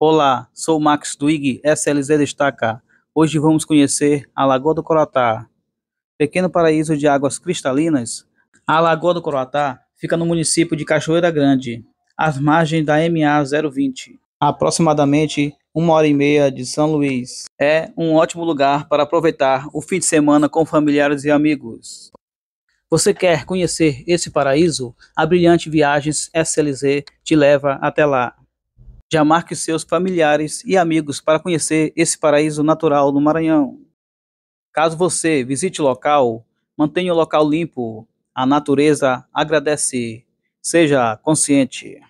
Olá, sou Max Duig, SLZ Destaca. Hoje vamos conhecer a Lagoa do Coroatá, Pequeno paraíso de águas cristalinas, a Lagoa do Coroatá fica no município de Cachoeira Grande, às margens da MA 020, aproximadamente uma hora e meia de São Luís. É um ótimo lugar para aproveitar o fim de semana com familiares e amigos. Você quer conhecer esse paraíso? A Brilhante Viagens SLZ te leva até lá. Já marque seus familiares e amigos para conhecer esse paraíso natural do Maranhão. Caso você visite o local, mantenha o local limpo. A natureza agradece. Seja consciente.